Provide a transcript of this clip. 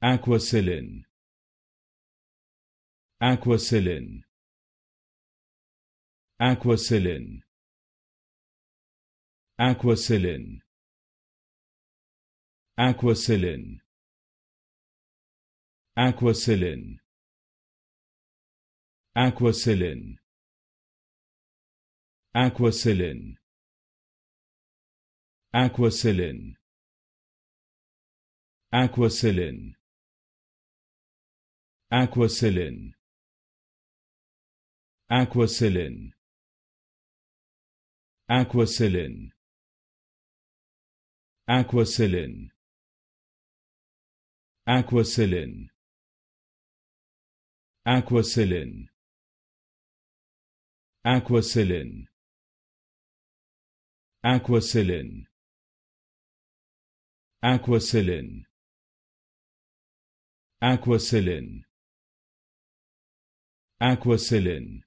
Aquacillin Aquacillin Aquacillin Aquacillin Aquacillin Aquacillin Aquacillin Aquacillin Aquacillin Aquacillin Aquacillin Aquacillin Aquacillin Aquacillin Aquacillin Aquacillin Aquacillin Aquacillin Aquacillin Aquacillin Aquacillin